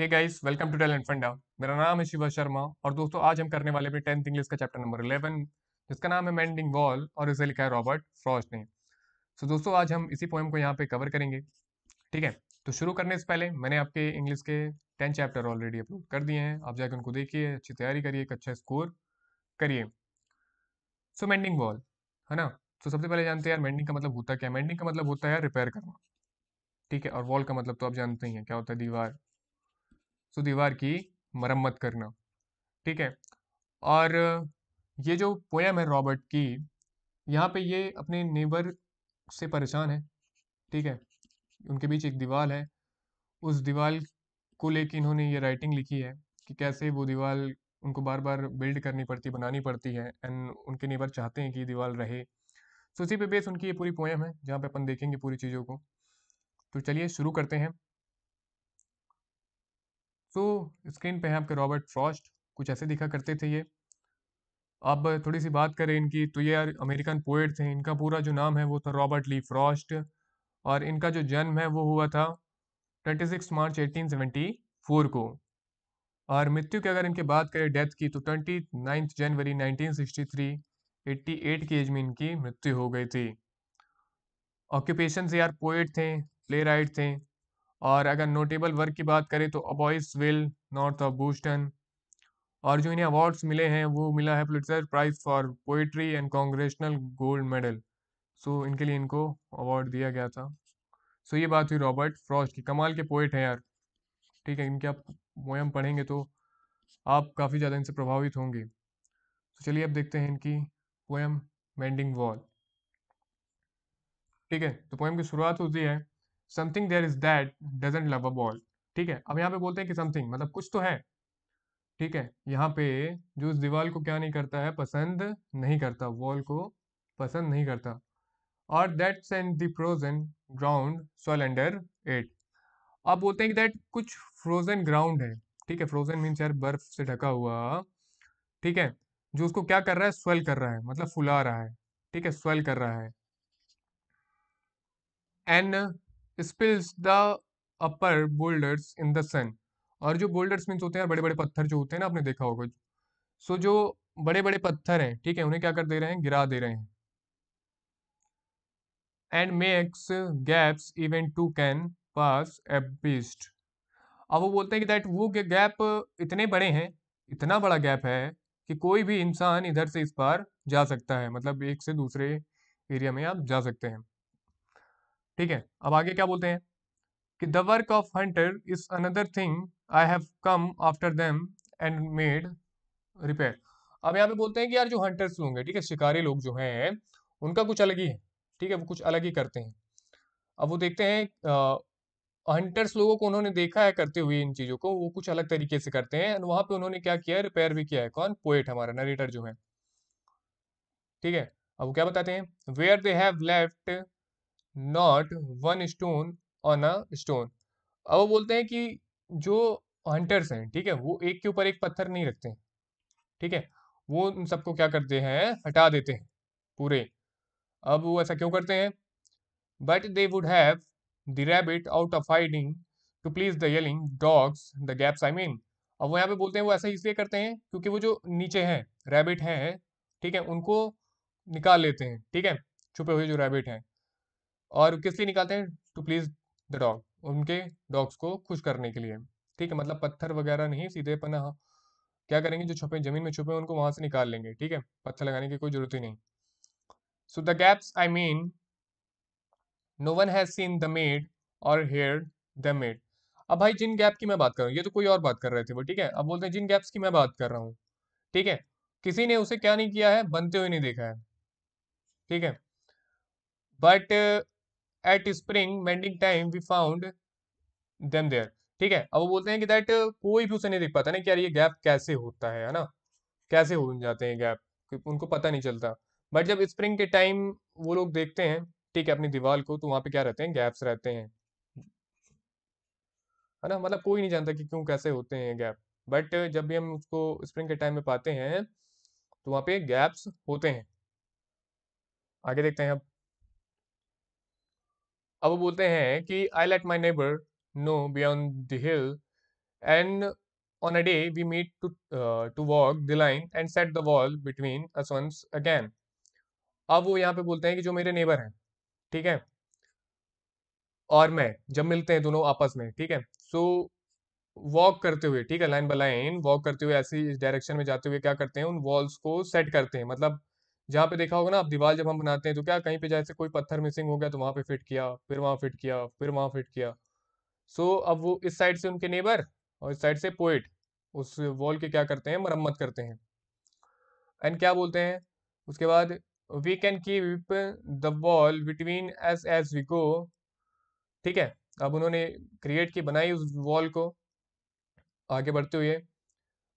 Hey guys welcome to Talent Funda मेरा नाम है शिवा शर्मा और दोस्तों आज हम करने वाले टेंथ इंग्लिश का चैप्टर नंबर इलेवन जिसका नाम है मेंडिंग वॉल और इसे लिखा है रॉबर्ट फ्रॉस्ट ने सो so, दोस्तों आज हम इसी पोएम को यहाँ पे कवर करेंगे ठीक है तो शुरू करने से पहले मैंने आपके इंग्लिश के टेन चैप्टर ऑलरेडी अपलोड कर दिए हैं आप जाकर उनको देखिए अच्छी तैयारी करिए एक अच्छा स्कोर करिए सो मेंडिंग वॉल है ना तो सबसे पहले जानते हैं यार मेंडिंग का मतलब होता क्या है मेंडिंग का मतलब होता है रिपेयर करना ठीक है और वॉल का मतलब तो आप जानते ही हैं क्या होता है दीवार सो दीवार की मरम्मत करना ठीक है और ये जो पोयम है रॉबर्ट की यहाँ पे ये अपने नेबर से परेशान है ठीक है उनके बीच एक दीवार है उस दीवार को लेकर इन्होंने ये राइटिंग लिखी है कि कैसे वो दीवार उनको बार बार बिल्ड करनी पड़ती बनानी पड़ती है एंड उनके नेबर चाहते हैं कि दीवार रहे सो तो उसी पे बेस उनकी ये पूरी पोएम है जहाँ पे अपन देखेंगे पूरी चीज़ों को तो चलिए शुरू करते हैं तो स्क्रीन पे हैं आपके रॉबर्ट फ्रॉस्ट कुछ ऐसे दिखा करते थे ये अब थोड़ी सी बात करें इनकी तो ये अमेरिकन पोइट थे इनका पूरा जो नाम है वो था रॉबर्ट ली फ्रॉस्ट और इनका जो जन्म है वो हुआ था 26 मार्च 1874 को और मृत्यु की अगर इनकी बात करें डेथ की तो ट्वेंटी जनवरी 1963 88 की एज में इनकी मृत्यु हो गई थी ऑक्यूपेशन से यार पोइट थे प्ले राइट थे और अगर नोटेबल वर्क की बात करें तो अबॉइस विल नॉर्थ ऑफ बूस्टन और जो इन्हें अवार्ड्स मिले हैं वो मिला है Pulitzer Prize for poetry and Congressional Gold Medal so इनके लिए इनको अवार्ड दिया गया था सो so, ये बात हुई रॉबर्ट फ्रॉस्ट की कमाल के पोइट हैं यार ठीक है इनके आप मोयम पढ़ेंगे तो आप काफ़ी ज़्यादा इनसे प्रभावित होंगे तो चलिए अब देखते हैं इनकी पोएम बेंडिंग वॉल ठीक है तो पोएम की शुरुआत होती है something there is that doesn't love a wall ठीक है अब यहाँ पे बोलते हैं कि समथिंग मतलब कुछ तो है ठीक है यहाँ पे जो उस दीवार को क्या नहीं करता है पसंद नहीं करता वॉल को पसंद नहीं करता और that send the frozen ground swell under it अब बोलते हैं कि दैट कुछ फ्रोजन ग्राउंड है ठीक है फ्रोजन मीन्स यार बर्फ से ढका हुआ ठीक है जो उसको क्या कर रहा है स्वेल कर रहा है मतलब फुला रहा है ठीक है स्वेल कर रहा है and spills the upper boulders in the sun और जो बोल्डर्स मीन्स होते हैं बड़े बड़े पत्थर जो होते हैं ना आपने देखा होगा सो so, जो बड़े बड़े पत्थर हैं ठीक है उन्हें क्या कर दे रहे हैं गिरा दे रहे हैं and makes gaps even two can pass abreast अब वो बोलते हैं कि दैट वो गैप इतने बड़े हैं इतना बड़ा गैप है कि कोई भी इंसान इधर से इस पार जा सकता है मतलब एक से दूसरे एरिया में आप जा सकते हैं ठीक है अब आगे क्या बोलते हैं कि the work of hunter is another thing I have come after them and made repair अब यहाँ पे बोलते हैं कि यार जो हंटर्स लोग हैं ठीक है शिकारी लोग जो हैं उनका कुछ अलग ही है ठीक है वो कुछ अलग ही करते हैं अब वो देखते हैं आ, हंटर्स लोगों को उन्होंने देखा है करते हुए इन चीज़ों को वो कुछ अलग तरीके से करते हैं वहां पे उन्होंने क्या किया है रिपेयर भी किया है कौन पोएट हमारा नरेटर जो है ठीक है अब वो क्या बताते हैं where they have left not one stone on a stone अब वो बोलते हैं कि जो हंटर्स हैं ठीक है वो एक के ऊपर एक पत्थर नहीं रखते ठीक है वो उन सबको क्या करते हैं हटा देते हैं पूरे अब वो ऐसा क्यों करते हैं but they would have the rabbit out of hiding to please the yelping dogs the gaps I mean अब वो यहाँ पे बोलते हैं वो ऐसा इसलिए करते हैं क्योंकि वो जो नीचे हैं रैबिट हैं ठीक है उनको निकाल लेते हैं ठीक है छुपे हुए जो रैबिट हैं और किस लिए निकालते हैं टू प्लीज द डॉग उनके डॉग्स को खुश करने के लिए ठीक है मतलब पत्थर वगैरह नहीं सीधे पना हाँ। क्या करेंगे जो छुपे जमीन में छुपे उनको वहां से निकाल लेंगे ठीक है पत्थर लगाने की कोई जरूरत ही नहीं so the gaps I mean no one has seen the made और हेयर द मेड अब भाई जिन गैप की मैं बात कर रहा हूँ ये तो कोई और बात कर रहे थे वो ठीक है अब बोलते हैं जिन गैप्स की मैं बात कर रहा हूँ ठीक है किसी ने उसे क्या नहीं किया है बनते हुए नहीं देखा है ठीक है but at spring mending time we found them there ठीक है अब वो बोलते हैं कि दैट कोई भी उसे नहीं देख पाता ना कि यार ये गैप कैसे होता है ना कैसे हो जाते हैं गैप उनको पता नहीं चलता बट जब स्प्रिंग के टाइम वो लोग देखते हैं ठीक है अपनी दीवार को तो वहां पे क्या रहते हैं गैप्स रहते हैं है ना मतलब कोई नहीं जानता कि क्यों कैसे होते हैं गैप बट जब भी हम उसको स्प्रिंग के टाइम में पाते हैं तो वहां पे गैप्स होते हैं आगे देखते हैं अब अब वो बोलते हैं कि I let my neighbour know beyond the hill and on a day we meet to to walk the line and set the wall between us us अब वो यहाँ पे बोलते हैं कि जो मेरे नेबर हैं ठीक है और मैं जब मिलते हैं दोनों आपस में ठीक है सो वॉक करते हुए ठीक है लाइन बाय लाइन वॉक करते हुए ऐसी इस डायरेक्शन में जाते हुए क्या करते हैं उन वॉल्स को सेट करते हैं मतलब जहाँ पे देखा होगा ना आप दीवार जब हम बनाते हैं तो क्या कहीं पे जैसे कोई पत्थर मिसिंग हो गया तो वहाँ पे फिट किया फिर वहाँ फिट किया फिर वहाँ फिट किया सो so, अब वो इस साइड से उनके नेबर और इस साइड से पोइट उस वॉल के क्या करते हैं मरम्मत करते हैं एंड क्या बोलते हैं उसके बाद we can keep the wall between us as we go ठीक है अब उन्होंने क्रिएट की बनाई उस वॉल को आगे बढ़ते हुए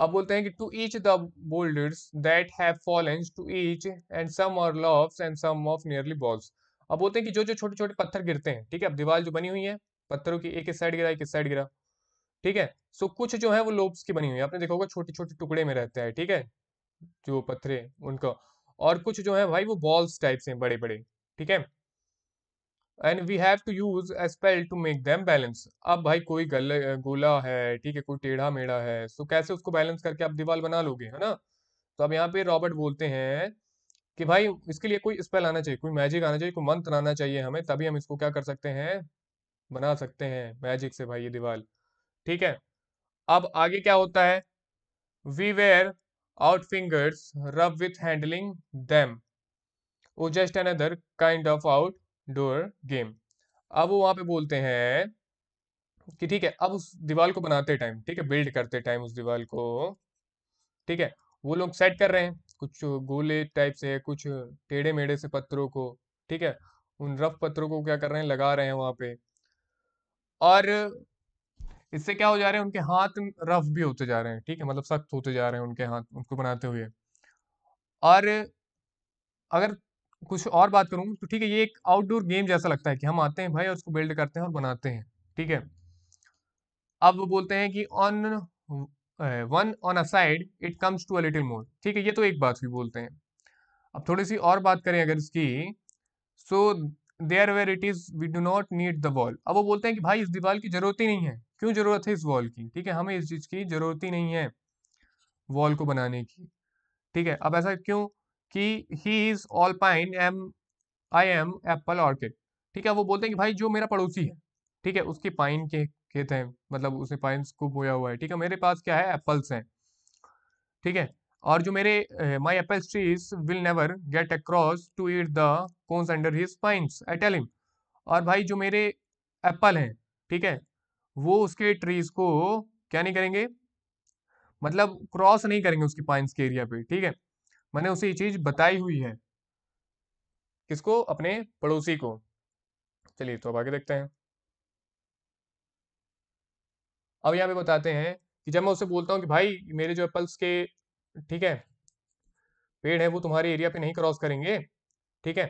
अब बोलते हैं कि to each the boulders that have fallen to each and some are loaves and some of nearly balls अब बोलते हैं कि जो जो छोटे छोटे पत्थर गिरते हैं ठीक है अब दीवार जो बनी हुई है पत्थरों की एक इस साइड गिरा एक इस साइड गिरा ठीक है सो so, कुछ जो है वो लोब्स की बनी हुई है आपने देखा होगा छोटे छोटे टुकड़े में रहते हैं ठीक है जो पत्थरे उनका और कुछ जो है भाई वो बॉल्स टाइप से बड़े बड़े ठीक है and we have to use a spell to make them balance अब भाई कोई गल गोला है ठीक है कोई टेढ़ा मेढ़ा है सो तो कैसे उसको बैलेंस करके आप दीवार बना लोगे है ना तो अब यहाँ पे रॉबर्ट बोलते हैं कि भाई इसके लिए कोई स्पेल आना चाहिए कोई मैजिक आना चाहिए कोई मंत्र आना चाहिए हमें तभी हम इसको क्या कर सकते हैं बना सकते हैं मैजिक से भाई ये दीवार ठीक है अब आगे क्या होता है we wear out fingers rub with handling them वो just another kind of outdoor game अब वो वहां पे बोलते हैं कि ठीक है अब उस दीवार को बनाते टाइम ठीक है बिल्ड करते टाइम उस दीवार को ठीक है वो लोग सेट कर रहे हैं कुछ गोले टाइप से कुछ टेढ़े मेढ़े से पत्थरों को ठीक है उन रफ पत्थरों को क्या कर रहे हैं लगा रहे हैं वहां पे और इससे क्या हो जा रहे हैं उनके हाथ रफ भी होते जा रहे हैं ठीक है मतलब सख्त होते जा रहे हैं उनके हाथ उनको बनाते हुए और अगर कुछ और बात करूँ तो ठीक है ये एक आउटडोर गेम जैसा लगता है कि हम आते हैं भाई और उसको बिल्ड करते हैं और बनाते हैं ठीक है अब वो बोलते हैं कि on one on a side it comes to a little more ठीक है ये तो एक बात भी बोलते हैं अब थोड़ी सी और बात करें अगर इसकी so there where it is we do not need the wall अब वो बोलते हैं कि भाई इस दीवार की ज़रूरत ही नहीं है क्यों ज़रूरत है इस वॉल की ठीक है हमें इस चीज़ की ज़रूरत ही नहीं है वॉल को बनाने की ठीक है अब ऐसा क्यों कि he is all pine am I am apple orchard ठीक है वो बोलते हैं कि भाई जो मेरा पड़ोसी है ठीक है उसकी पाइन के खेत हैं मतलब उसने पाइन को बोया हुआ है ठीक है मेरे पास क्या है एप्पल्स हैं ठीक है और जो मेरे my apple trees will never get across to eat the cones under his pines I tell him और भाई जो मेरे एप्पल हैं ठीक है वो उसके ट्रीज को क्या नहीं करेंगे मतलब क्रॉस नहीं करेंगे उसकी पाइंस के एरिया पे ठीक है मैंने उसे ये चीज़ बताई हुई है किसको अपने पड़ोसी को चलिए तो अब आगे देखते हैं अब यहाँ पे बताते हैं कि जब मैं उसे बोलता हूँ कि भाई मेरे जो एप्पल्स के ठीक है पेड़ है वो तुम्हारे एरिया पे नहीं क्रॉस करेंगे ठीक है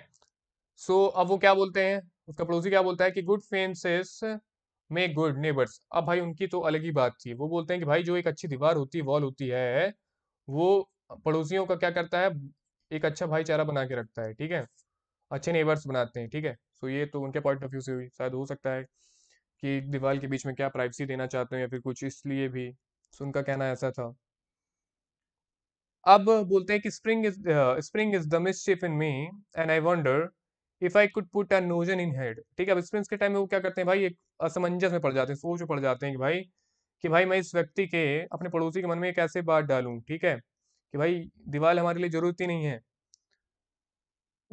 सो so, अब वो क्या बोलते हैं उसका पड़ोसी क्या बोलता है कि गुड फेंसेस में गुड नेबर्स अब भाई उनकी तो अलग ही बात थी वो बोलते हैं कि भाई जो एक अच्छी दीवार होती है वॉल होती है वो पड़ोसियों का क्या करता है एक अच्छा भाईचारा बना के रखता है ठीक है अच्छे नेबर्स बनाते हैं ठीक है सो ये तो उनके पॉइंट ऑफ व्यू से शायद हो सकता है कि दीवार के बीच में क्या प्राइवेसी देना चाहते हैं या फिर कुछ इसलिए भी सो उनका कहना ऐसा था अब बोलते हैं कि spring is spring is the mischief in me and I wonder if I could put a notion in head ठीक है अब स्प्रिंग्स के टाइम में वो क्या करते हैं भाई एक असमंजस में पड़ जाते हैं सोच में पड़ जाते हैं कि भाई कि भाई मैं इस व्यक्ति के अपने पड़ोसी के मन में एक ऐसे बात डालूं ठीक है कि भाई दीवार हमारे लिए जरूरत ही नहीं है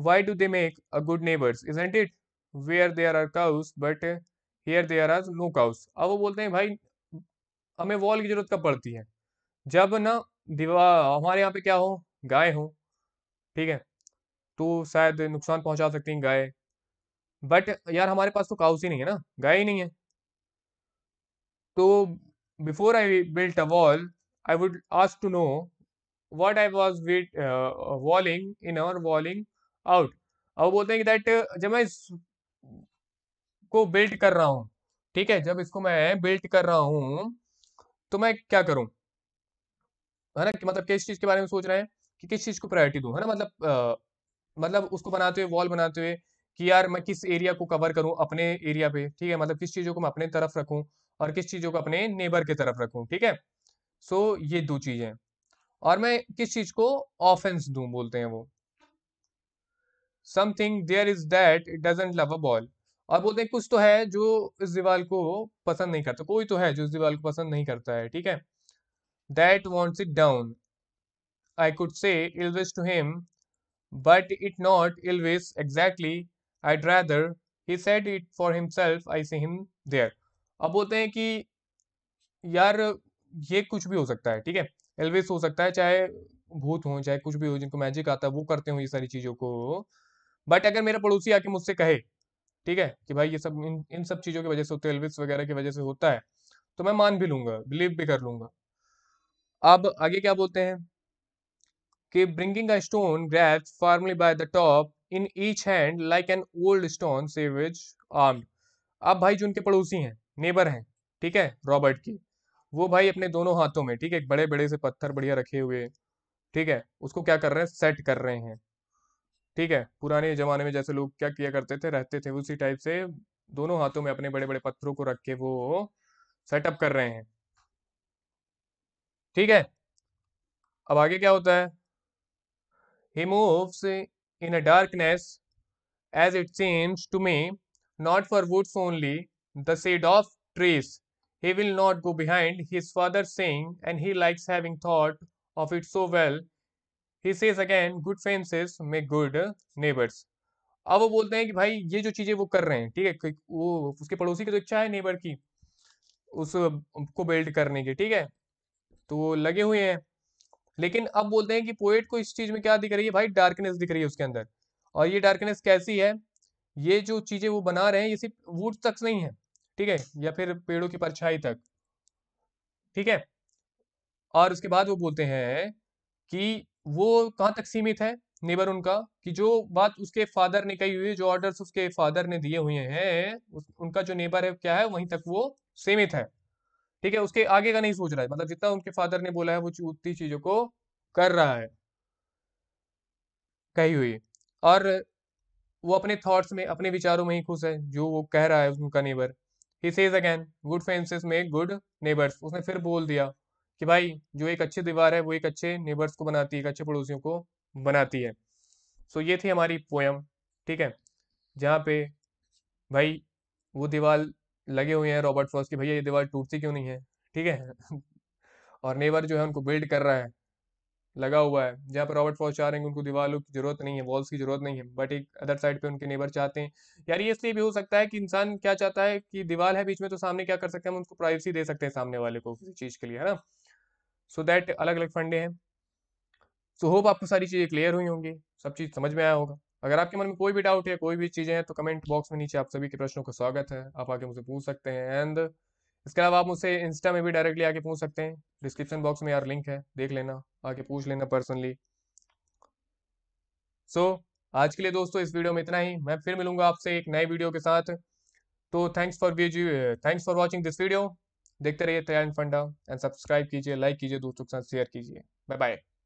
why do they make a good neighbours isn't it where they are are cows but here there are no cows अब वो बोलते हैं भाई हमें वॉल की जरूरत कब पड़ती है जब ना दीवार हमारे यहाँ पे क्या हो गाय हो ठीक है तो शायद नुकसान पहुंचा सकती हैं गाय बट यार हमारे पास तो काउस ही नहीं है ना गाय ही नहीं है तो before I built a wall I would ask to know what I was with walling in or walling out और बोलते हैं कि दैट uh, जब मैं इस को बिल्ट कर रहा हूँ ठीक है जब इसको मैं बिल्ट कर रहा हूँ तो मैं क्या करूँ है ना कि मतलब किस चीज़ के बारे में सोच रहे हैं कि किस चीज़ को प्रायोरिटी दूँ है ना मतलब आ, मतलब उसको बनाते हुए वॉल बनाते हुए कि यार मैं किस एरिया को कवर करूँ अपने एरिया पे ठीक है मतलब किस चीज़ों को मैं अपने तरफ रखूँ और किस चीज़ों को अपने नेबर के तरफ रखूँ ठीक है सो ये दो चीज़ें और मैं किस चीज को ऑफेंस दू बोलते हैं वो something there is that it doesn't love a wall और बोलते हैं कुछ तो है जो इस दीवार को पसंद नहीं करता कोई तो है जो इस दीवार को पसंद नहीं करता है ठीक है that wants it down I could say elves to him but it not elves exactly I rather he said it for himself I say him there अब बोलते हैं कि यार ये कुछ भी हो सकता है ठीक है एलविस हो सकता है चाहे भूत हो चाहे कुछ भी हो जिनको मैजिक आता है वो करते हो ये सारी चीज़ों को बट अगर मेरा पड़ोसी आके मुझसे कहे ठीक है कि भाई ये सब इन इन सब चीज़ों की वजह से होता है एलविस वगैरह की वजह से होता है तो मैं मान भी लूंगा बिलीव भी कर लूंगा अब आगे क्या बोलते हैं कि bringing a stone grasped firmly by the top in each hand like an old stone savage armed अब भाई जो उनके पड़ोसी हैं नेबर हैं ठीक है रॉबर्ट की वो भाई अपने दोनों हाथों में ठीक है एक बड़े बड़े से पत्थर बढ़िया रखे हुए ठीक है उसको क्या कर रहे हैं सेट कर रहे हैं ठीक है पुराने जमाने में जैसे लोग क्या किया करते थे रहते थे उसी टाइप से दोनों हाथों में अपने बड़े बड़े पत्थरों को रख के वो सेटअप कर रहे हैं ठीक है अब आगे क्या होता है he moves in a darkness as it seems to me not for woods only the shade of trees He will not go behind, his father saying, and he likes having thought of it so well. He says again, good fences make good neighbors. अब वो बोलते हैं कि भाई ये जो चीज़ें वो कर रहे हैं ठीक है वो उसके पड़ोसी की तो इच्छा है नेबर की उसको बिल्ड करने की ठीक है तो वो लगे हुए हैं लेकिन अब बोलते हैं कि पोएट को इस चीज़ में क्या दिख रही है भाई डार्कनेस दिख रही है उसके अंदर और ये डार्कनेस कैसी है ये जो चीज़ें वो बना रहे हैं ये सिर्फ वुड तक नहीं है ठीक है या फिर पेड़ों की परछाई तक ठीक है और उसके बाद वो बोलते हैं कि वो कहाँ तक सीमित है नेबर उनका कि जो बात उसके फादर ने कही हुई है जो ऑर्डर्स उसके फादर ने दिए हुए हैं उनका जो नेबर है क्या है वहीं तक वो सीमित है ठीक है उसके आगे का नहीं सोच रहा है मतलब जितना उनके फादर ने बोला है वो उतनी चीजों को कर रहा है कही हुई और वो अपने थॉट्स में अपने विचारों में ही खुश है जो वो कह रहा है उनका neighbour he says again good fences make good neighbours उसने फिर बोल दिया कि भाई जो एक अच्छी दीवार है वो एक अच्छे नेबर्स को बनाती है एक अच्छे पड़ोसियों को बनाती है सो so, ये थी हमारी पोयम ठीक है जहाँ पे भाई वो दीवार लगे हुए हैं रॉबर्ट फ्रॉस्ट की भैया ये दीवार टूटती क्यों नहीं है ठीक है और नेबर जो है उनको बिल्ड कर रहा है लगा हुआ है जहाँ पर रॉबर्ट फॉर्स चाह रहे हैं उनको दीवारों की जरूरत नहीं है वॉल्स की जरूरत नहीं है बट एक अदर साइड पे उनके नेबर चाहते हैं यार ये इसलिए भी हो सकता है कि इंसान क्या चाहता है कि दीवार है बीच में तो सामने क्या कर सकते हैं हम उनको प्राइवेसी दे सकते हैं सामने वाले को किसी चीज़ के लिए है ना सो so दैट अलग अलग फंडे हैं सो so होप आपको सारी चीज़ें क्लियर हुई होंगी सब चीज़ समझ में आया होगा अगर आपके मन में कोई भी डाउट है कोई भी चीज़ें हैं तो कमेंट बॉक्स में नीचे आप सभी के प्रश्नों का स्वागत है आप आके मुझे पूछ सकते हैं एंड इसके अलावा आप मुझसे इंस्टा में भी डायरेक्टली आके पूछ सकते हैं डिस्क्रिप्शन बॉक्स में यार लिंक है देख लेना आके पूछ लेना पर्सनली सो so, आज के लिए दोस्तों इस वीडियो में इतना ही मैं फिर मिलूंगा आपसे एक नए वीडियो के साथ तो thanks for thanks for watching this video देखते रहिए तैयार फंडा एंड सब्सक्राइब कीजिए लाइक कीजिए दोस्तों के साथ शेयर कीजिए बाय बाय